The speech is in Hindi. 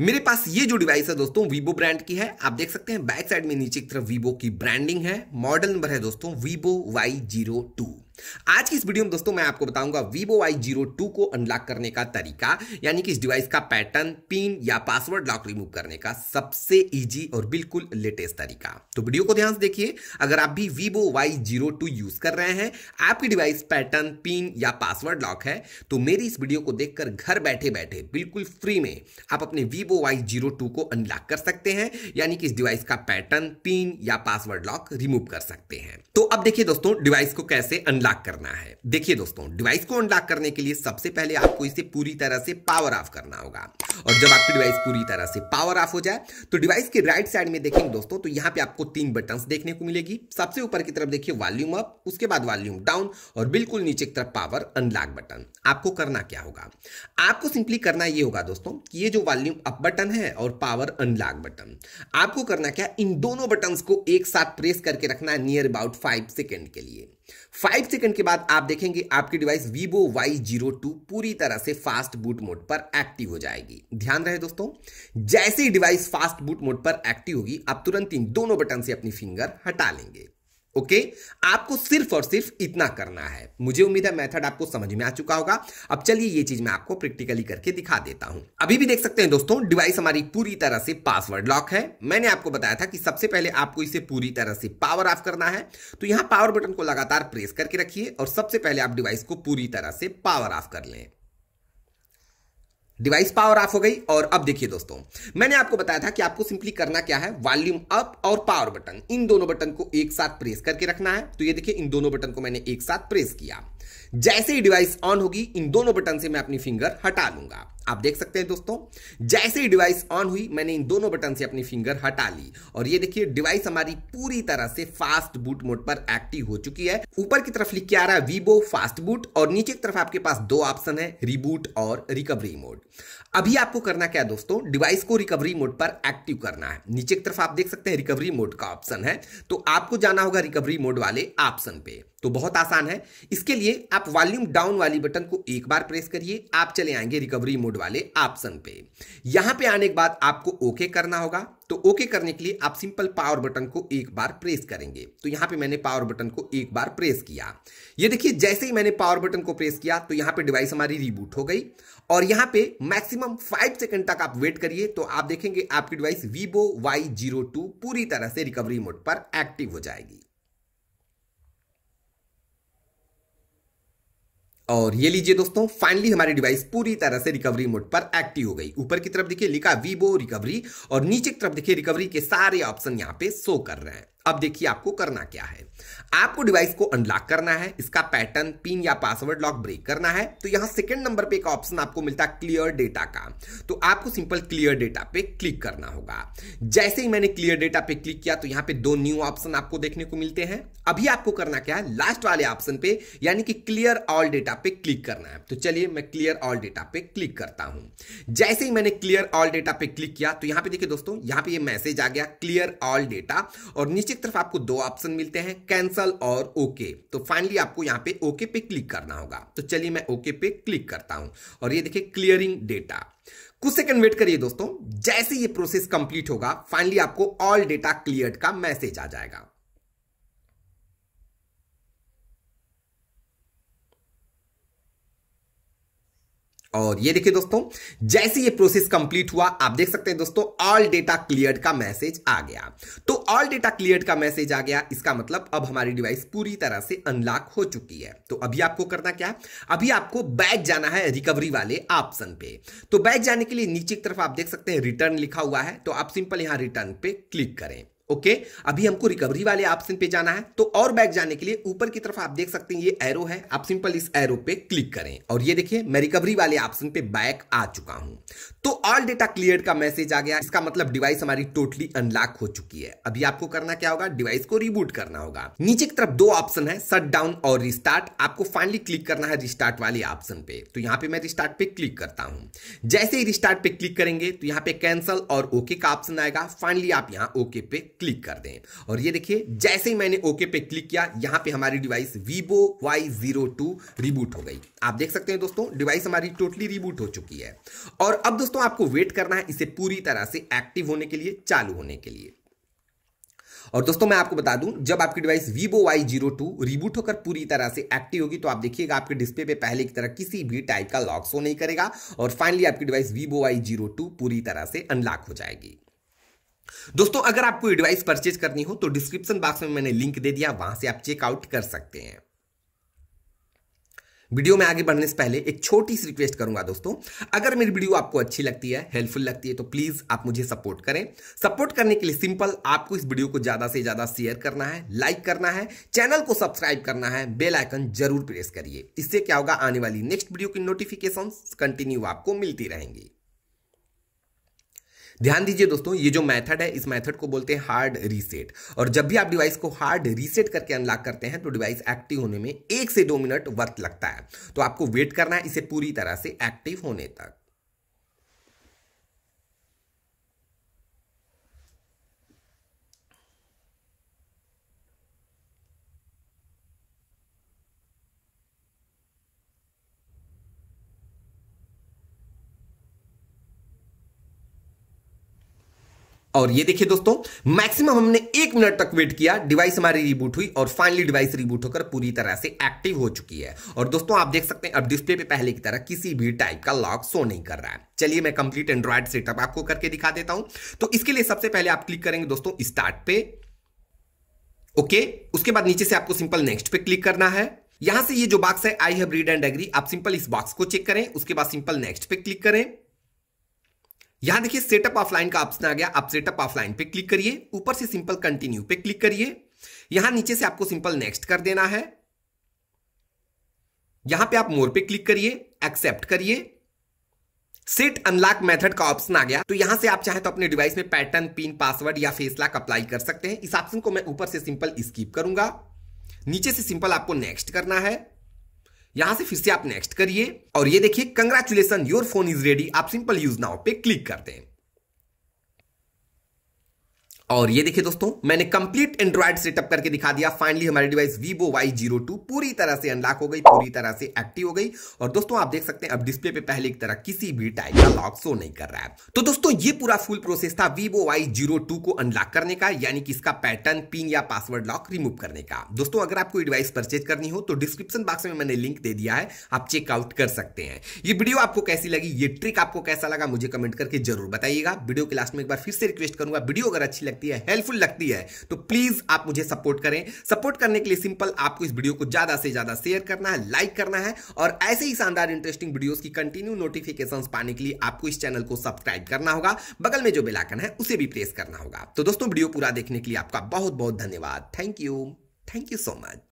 मेरे पास ये जो डिवाइस है दोस्तों वीवो ब्रांड की है आप देख सकते हैं बैक साइड में नीचे की तरफ वीवो की ब्रांडिंग है मॉडल नंबर है दोस्तों वीवो वाई जीरो टू आज की इस वीडियो में दोस्तों मैं आपको बताऊंगा Vivo Y02 को अनलॉक करने का तरीका यानी कि इस डिवाइस का पैटर्न पिन या पासवर्ड लॉक रिमूव करने का सबसे इजी और बिल्कुल लेटेस्ट तरीका तो वीडियो को ध्यान से देखिए अगर आप भी Vivo Y02 यूज कर रहे हैं आपकी डिवाइस पैटर्न पिन या पासवर्ड लॉक है तो मेरी इस वीडियो को देखकर घर बैठे बैठे बिल्कुल फ्री में आप अपने वीवो वाई जीरो टू को अनलॉक कर सकते हैं यानी कि इस डिवाइस का पैटर्न पिन या पासवर्ड लॉक रिमूव कर सकते हैं तो अब देखिए दोस्तों डिवाइस को कैसे अनलॉक अनलॉक करना है देखिए दोस्तों डिवाइस को अनलॉक करने के लिए सबसे पहले आपको इसे पूरी तरह से पावर ऑफ करना होगा और जब आपकी डिवाइस पूरी तरह से पावर ऑफ हो जाए तो डिवाइस के राइट साइड में देखेंगे दोस्तों तो यहां पे आपको तीन बटन देखने को मिलेगी सबसे ऊपर की तरफ देखिए वॉल्यूम अप उसके बाद वॉल्यूम डाउन और बिल्कुल नीचे की तरफ पावर अनलॉक बटन आपको करना क्या होगा आपको सिंपली करना ये होगा दोस्तों कि ये जो वॉल्यूम अप बटन है और पावर अनलॉक बटन आपको करना क्या इन दोनों बटन को एक साथ प्रेस करके रखना है नियर अबाउट फाइव सेकेंड के लिए फाइव सेकंड के बाद आप देखेंगे आपकी device Vivo Y zero two पूरी तरह से फास्ट बूट मोड पर एक्टिव हो जाएगी ध्यान रहे दोस्तों जैसे ही डिवाइस फास्ट बूट मोड पर एक्टिव होगी आप तुरंत इन दोनों बटन से अपनी फिंगर हटा लेंगे ओके okay? आपको सिर्फ और सिर्फ इतना करना है मुझे उम्मीद है मेथड आपको समझ में आ चुका होगा अब चलिए ये चीज मैं आपको प्रैक्टिकली करके दिखा देता हूं अभी भी देख सकते हैं दोस्तों डिवाइस हमारी पूरी तरह से पासवर्ड लॉक है मैंने आपको बताया था कि सबसे पहले आपको इसे पूरी तरह से पावर ऑफ करना है तो यहां पावर बटन को लगातार प्रेस करके रखिए और सबसे पहले आप डिवाइस को पूरी तरह से पावर ऑफ कर लें डिवाइस पावर ऑफ हो गई और अब देखिए दोस्तों मैंने आपको बताया था कि आपको सिंपली करना क्या है वॉल्यूम अप और पावर बटन इन दोनों बटन को एक साथ प्रेस करके रखना है तो ये देखिए इन दोनों बटन को मैंने एक साथ प्रेस किया जैसे ही डिवाइस ऑन होगी इन दोनों बटन से मैं अपनी फिंगर हटा लूंगा आप देख सकते हैं दोस्तों जैसे ही डिवाइस ऑन हुई मैंने इन दोनों बटन से अपनी फिंगर हटा ली और ये देखिए डिवाइस हमारी पूरी तरह से फास्ट बूट मोड पर एक्टिव हो चुकी है ऊपर की तरफ लिख के आ रहा है वीवो फास्ट बूट और नीचे की तरफ आपके पास दो ऑप्शन है रिबूट और रिकवरी मोड अभी आपको करना क्या है दोस्तों डिवाइस को रिकवरी मोड पर एक्टिव करना है नीचे की तरफ आप देख सकते हैं रिकवरी मोड का ऑप्शन है तो आपको जाना होगा रिकवरी मोड वाले ऑप्शन पे तो बहुत आसान है इसके लिए आप वॉल्यूम डाउन वाली बटन को एक बार प्रेस करिए आप चले आएंगे रिकवरी मोड वाले ऑप्शन पे यहां पे आने के बाद आपको ओके करना होगा तो ओके करने के लिए आप सिंपल पावर बटन को एक बार प्रेस करेंगे तो यहां पे मैंने पावर बटन को एक बार प्रेस किया ये देखिए जैसे ही मैंने पावर बटन को प्रेस किया तो यहां पर डिवाइस हमारी रिबूट हो गई और यहां पर मैक्सिमम फाइव सेकेंड तक आप वेट करिए तो आप देखेंगे आपकी device Vivo Y zero two पूरी तरह से रिकवरी मोड पर एक्टिव हो जाएगी और ये लीजिए दोस्तों फाइनली हमारी डिवाइस पूरी तरह से रिकवरी मोड पर एक्टिव हो गई ऊपर की तरफ देखिए लिखा वीवो रिकवरी और नीचे की तरफ देखिए रिकवरी के सारे ऑप्शन यहाँ पे शो कर रहे हैं अब देखिए आपको करना क्या है आपको डिवाइस को अनलॉक करना है इसका पैटर्न पिन या पासवर्ड लॉक ब्रेक करना है तो यहां सेकंड नंबर पे एक ऑप्शन आपको मिलता है क्लियर डेटा का तो आपको सिंपल क्लियर डेटा पे क्लिक करना होगा जैसे ही मैंने क्लियर डेटा पे क्लिक किया तो यहां पे दो न्यू ऑप्शन आपको देखने को मिलते हैं अभी आपको करना क्या है लास्ट वाले ऑप्शन पे यानी कि क्लियर ऑल डेटा पे क्लिक करना है तो चलिए मैं क्लियर ऑल डेटा पे क्लिक करता हूं जैसे ही मैंने क्लियर ऑल डेटा पे क्लिक किया तो यहां पे देखिए दोस्तों यहां पे ये मैसेज आ गया क्लियर ऑल डेटा और नीचे एक तरफ आपको दो ऑप्शन मिलते हैं कैंसल और ओके okay. तो फाइनली आपको यहां पे ओके okay पे क्लिक करना होगा तो चलिए मैं ओके okay पे क्लिक करता हूं और ये देखिए क्लियरिंग डेटा कुछ सेकंड वेट करिए दोस्तों जैसे ये प्रोसेस कंप्लीट होगा फाइनली आपको ऑल डेटा क्लियर का मैसेज आ जाएगा और ये देखिए दोस्तों जैसे ये प्रोसेस कंप्लीट हुआ आप देख सकते हैं दोस्तों ऑल डेटा क्लियर का मैसेज आ गया तो ऑल डेटा क्लियर का मैसेज आ गया इसका मतलब अब हमारी डिवाइस पूरी तरह से अनलॉक हो चुकी है तो अभी आपको करना क्या है अभी आपको बैक जाना है रिकवरी वाले ऑप्शन पे तो बैक जाने के लिए नीचे की तरफ आप देख सकते हैं रिटर्न लिखा हुआ है तो आप सिंपल यहां रिटर्न पे क्लिक करें ओके okay? अभी हमको रिकवरी वाले ऑप्शन पे जाना है तो और बैक जाने के लिए ऊपर की तरफ आप देख सकते हैं ये एरो है आप सिंपल इस एरो पे क्लिक करें और ये देखिए मैं रिकवरी वाले ऑप्शन पे बैक आ चुका हूं तो ऑल डेटा क्लियर का मैसेज आ गया इसका मतलब डिवाइस हमारी टोटली अनलॉक हो चुकी है अभी आपको करना क्या होगा डिवाइस को रिबूट करना होगा नीचे की तरफ दो ऑप्शन है शट डाउन और रिस्टार्ट आपको फाइनली क्लिक करना है रिस्टार्ट वाले ऑप्शन पे तो यहाँ पे मैं रिस्टार्ट पे क्लिक करता हूँ जैसे ही रिस्टार्ट पे क्लिक करेंगे तो यहाँ पे कैंसल और ओके का ऑप्शन आएगा फाइनली आप यहाँ ओके पे क्लिक कर दें और ये देखिए जैसे ही मैंने ओके पे क्लिक किया यहां पे हमारी device Vivo Y zero two reboot हो गई आप देख सकते हैं दोस्तों डिवाइस हमारी टोटली रिबूट हो चुकी है और अब दोस्तों आपको वेट करना है इसे पूरी तरह से एक्टिव होने के लिए चालू होने के लिए और दोस्तों मैं आपको बता दूं जब आपकी device Vivo Y zero two reboot होकर पूरी तरह से एक्टिव होगी तो आप देखिएगा आपके डिस्प्ले पे पहले की तरह किसी भी टाइप का लॉक शो नहीं करेगा और फाइनली आपकी डिवाइस वीवो वाई जीरो पूरी तरह से अनलॉक हो जाएगी दोस्तों अगर आपको एडवाइस परचेज करनी हो तो डिस्क्रिप्शन बॉक्स में मैंने लिंक दे दिया वहां से आप चेकआउट कर सकते हैं वीडियो में आगे बढ़ने से पहले एक छोटी सी रिक्वेस्ट करूंगा दोस्तों अगर मेरी वीडियो आपको अच्छी लगती है हेल्पफुल लगती है तो प्लीज आप मुझे सपोर्ट करें सपोर्ट करने के लिए सिंपल आपको इस वीडियो को ज्यादा से ज्यादा शेयर करना है लाइक करना है चैनल को सब्सक्राइब करना है बेल आइकन जरूर प्रेस करिए इससे क्या होगा आने वाली नेक्स्ट वीडियो की नोटिफिकेशन कंटिन्यू आपको मिलती रहेंगी ध्यान दीजिए दोस्तों ये जो मेथड है इस मेथड को बोलते हैं हार्ड रीसेट और जब भी आप डिवाइस को हार्ड रीसेट करके अनलॉक करते हैं तो डिवाइस एक्टिव होने में एक से दो मिनट वक्त लगता है तो आपको वेट करना है इसे पूरी तरह से एक्टिव होने तक और ये देखिए दोस्तों मैक्सिमम हमने एक मिनट तक वेट किया डिवाइस हमारी रिबूट हुई और फाइनली डिवाइस रिबूट होकर पूरी तरह से एक्टिव हो चुकी है और दोस्तों आप देख सकते हैं अब डिस्प्ले पे पहले की तरह किसी भी टाइप का लॉक शो नहीं कर रहा है चलिए मैं कंप्लीट एंड्रॉइड सेटअप आपको करके दिखा देता हूं तो इसके लिए सबसे पहले आप क्लिक करेंगे दोस्तों स्टार्ट पे ओके उसके बाद नीचे से आपको सिंपल नेक्स्ट पे क्लिक करना है यहां से ये जो बॉक्स है I have read and agree आप सिंपल इस बॉक्स को चेक करें उसके बाद सिंपल नेक्स्ट पे क्लिक करें यहां देखिए सेटअप ऑफलाइन का ऑप्शन आ गया आप सेटअप ऑफलाइन पे क्लिक करिए ऊपर से सिंपल कंटिन्यू पे क्लिक करिए यहां नीचे से आपको सिंपल नेक्स्ट कर देना है यहां पे आप मोर पे क्लिक करिए एक्सेप्ट करिए सेट अनलॉक मेथड का ऑप्शन आ गया तो यहां से आप चाहे तो अपने डिवाइस में पैटर्न पिन पासवर्ड या फेस लॉक अप्लाई कर सकते हैं इस ऑप्शन को मैं ऊपर से सिंपल स्कीप करूंगा नीचे से सिंपल आपको नेक्स्ट करना है यहां से फिर से आप नेक्स्ट करिए और ये देखिए congratulations your phone is ready आप सिंपल यूज नाउ पे क्लिक करते हैं और ये देखिए दोस्तों मैंने कंप्लीट एंड्रॉइड सेटअप करके दिखा दिया फाइनली हमारी device Vivo Y zero two पूरी तरह से अनलॉक हो गई पूरी तरह से एक्टिव हो गई और दोस्तों आप देख सकते हैं अब डिस्प्ले पे पहले की तरह किसी भी टाइप का लॉक शो नहीं कर रहा है तो दोस्तों ये पूरा फुल प्रोसेस था वीवो वाई जीरो टू को अनलॉक करने का यानी कि इसका पैटर्न पिन या पासवर्ड लॉक रिमूव करने का दोस्तों अगर आपको डिवाइस परचेज करनी हो तो डिस्क्रिप्शन बॉक्स में मैंने लिंक दे दिया है आप चेकआउट कर सकते हैं ये वीडियो आपको कैसी लगी ये ट्रिक आपको कैसा लगा मुझे कमेंट करके जरूर बताइएगा वीडियो के लास्ट में एक बार फिर से रिक्वेस्ट करूंगा वीडियो अगर अच्छी लगे रहती है हेल्पफुल लगती है तो प्लीज आप मुझे सपोर्ट करें सपोर्ट करने के लिए सिंपल आपको इस वीडियो को ज्यादा से ज्यादा शेयर करना है लाइक करना है और ऐसे ही शानदार इंटरेस्टिंग वीडियोस की कंटिन्यू नोटिफिकेशन पाने के लिए आपको इस चैनल को सब्सक्राइब करना होगा बगल में जो बेलाकन है उसे भी प्रेस करना होगा तो दोस्तों वीडियो पूरा देखने के लिए आपका बहुत बहुत धन्यवाद thank you thank you so much